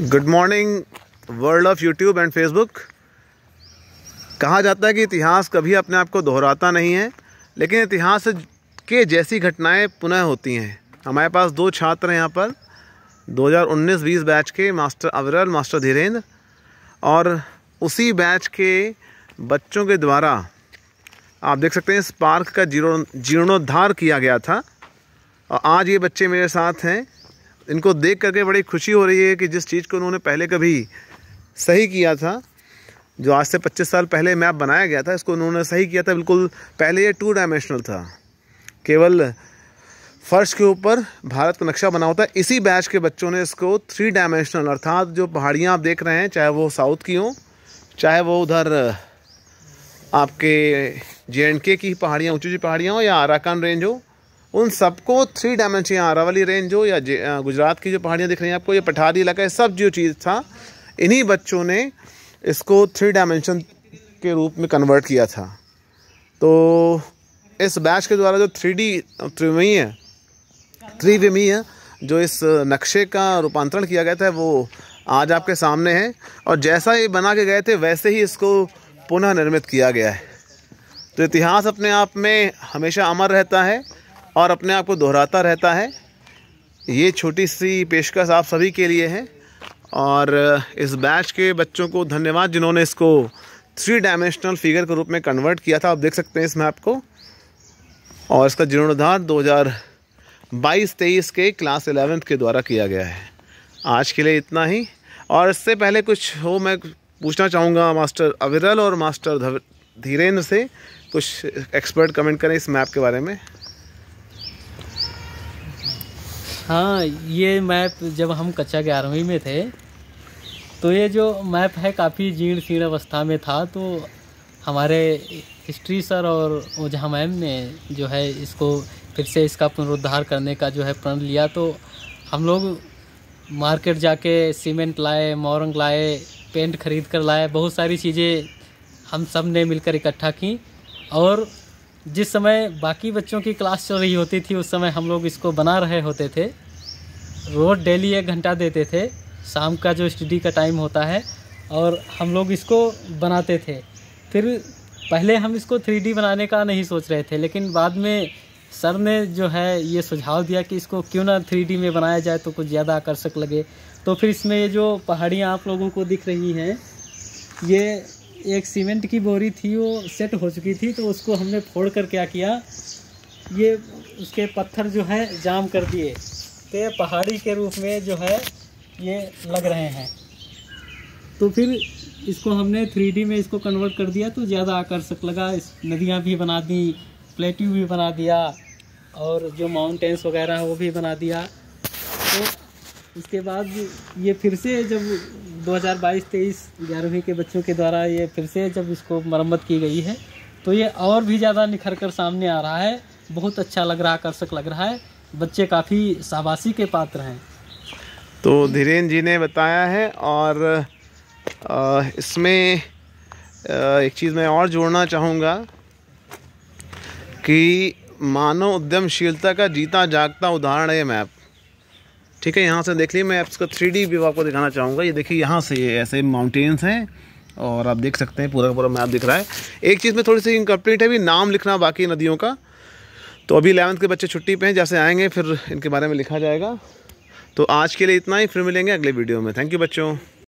good morning world of YouTube and Facebook कहा जाता है कि इतिहास कभी अपने आप को दोहराता नहीं है लेकिन इतिहास के जैसी घटनाएं पुनः होती हैं हमारे पास दो छात्र हैं यहाँ पर 2019-20 बैच के मास्टर अविरल मास्टर धीरेन्द्र और उसी बैच के बच्चों के द्वारा आप देख सकते हैं इस पार्क का जीर्णोद्धार किया गया था और आज ये बच्चे मेरे साथ हैं इनको देख करके बड़ी खुशी हो रही है कि जिस चीज़ को उन्होंने पहले कभी सही किया था जो आज से 25 साल पहले मैप बनाया गया था इसको उन्होंने सही किया था बिल्कुल पहले ये टू डायमेंशनल था केवल फर्श के ऊपर भारत का नक्शा बना होता है इसी बैच के बच्चों ने इसको थ्री डायमेंशनल अर्थात जो पहाड़ियाँ आप देख रहे हैं चाहे वो साउथ की हों चाहे वो उधर आपके जे एंड के की पहाड़ियाँ ऊँची ऊँची पहाड़ियाँ हों या आराकान रेंज हो उन सबको थ्री डायमेंशन यहाँ अरावली रेंज हो या गुजरात की जो पहाड़ियाँ दिख रही हैं आपको ये पठारी इलाका है सब जो चीज़ था इन्हीं बच्चों ने इसको थ्री डायमेंशन के रूप में कन्वर्ट किया था तो इस बैच के द्वारा जो थ्री डी त्रिवीय है जो इस नक्शे का रूपांतरण किया गया था वो आज आपके सामने है और जैसा ये बना के गए थे वैसे ही इसको पुनः निर्मित किया गया है तो इतिहास अपने आप में हमेशा अमर रहता है और अपने आप को दोहराता रहता है ये छोटी सी पेशकश आप सभी के लिए है और इस बैच के बच्चों को धन्यवाद जिन्होंने इसको थ्री डायमेंशनल फिगर के रूप में कन्वर्ट किया था आप देख सकते हैं इस मैप को और इसका जीर्णोद्धार 2022 तेईस के क्लास एलेवेंथ के द्वारा किया गया है आज के लिए इतना ही और इससे पहले कुछ हो मैं पूछना चाहूँगा मास्टर अविरल और मास्टर धीरेन्द्र से कुछ एक्सपर्ट कमेंट करें इस मैप के बारे में हाँ ये मैप जब हम कक्षा ग्यारहवीं में थे तो ये जो मैप है काफ़ी जीर्ण शीर्ण अवस्था में था तो हमारे हिस्ट्री सर और ओझा मैम ने जो है इसको फिर से इसका पुनरुद्धार करने का जो है प्रण लिया तो हम लोग मार्केट जाके सीमेंट लाए मोरंग लाए पेंट खरीद कर लाए बहुत सारी चीज़ें हम सब ने मिलकर इकट्ठा की और जिस समय बाकी बच्चों की क्लास चल रही होती थी उस समय हम लोग इसको बना रहे होते थे रोज़ डेली एक घंटा देते थे शाम का जो स्टडी का टाइम होता है और हम लोग इसको बनाते थे फिर पहले हम इसको थ्री बनाने का नहीं सोच रहे थे लेकिन बाद में सर ने जो है ये सुझाव दिया कि इसको क्यों ना थ्री में बनाया जाए तो कुछ ज़्यादा आकर्षक लगे तो फिर इसमें ये जो पहाड़ियाँ आप लोगों को दिख रही हैं ये एक सीमेंट की बोरी थी वो सेट हो चुकी थी तो उसको हमने फोड़ कर क्या किया ये उसके पत्थर जो है जाम कर दिए हैं पहाड़ी के रूप में जो है ये लग रहे हैं तो फिर इसको हमने थ्री में इसको कन्वर्ट कर दिया तो ज़्यादा आकर्षक लगा इस नदियाँ भी बना दी प्लेट्यू भी बना दिया और जो माउंटेंस वगैरह वो भी बना दिया तो उसके बाद ये फिर से जब 2022-23 ग्यारहवीं के बच्चों के द्वारा ये फिर से जब इसको मरम्मत की गई है तो ये और भी ज़्यादा निखर कर सामने आ रहा है बहुत अच्छा लग रहा आकर्षक लग रहा है बच्चे काफ़ी शाबाशी के पात्र हैं तो धीरेन्द्र जी ने बताया है और इसमें एक चीज़ मैं और जोड़ना चाहूँगा कि मानव उद्यमशीलता का जीता जागता उदाहरण है मैप ठीक है यहाँ से देख लीजिए मैं इसका थ्री डी व्यू आपको दिखाना चाहूँगा ये देखिए यहाँ से ऐसे माउंटेन्स हैं और आप देख सकते हैं पूरा पूरा मैप दिख रहा है एक चीज़ में थोड़ी सी इनकम्प्लीट है भी नाम लिखना बाकी नदियों का तो अभी इलेवंथ के बच्चे छुट्टी पे हैं जैसे आएंगे फिर इनके बारे में लिखा जाएगा तो आज के लिए इतना ही फिर मिलेंगे अगले वीडियो में थैंक यू बच्चों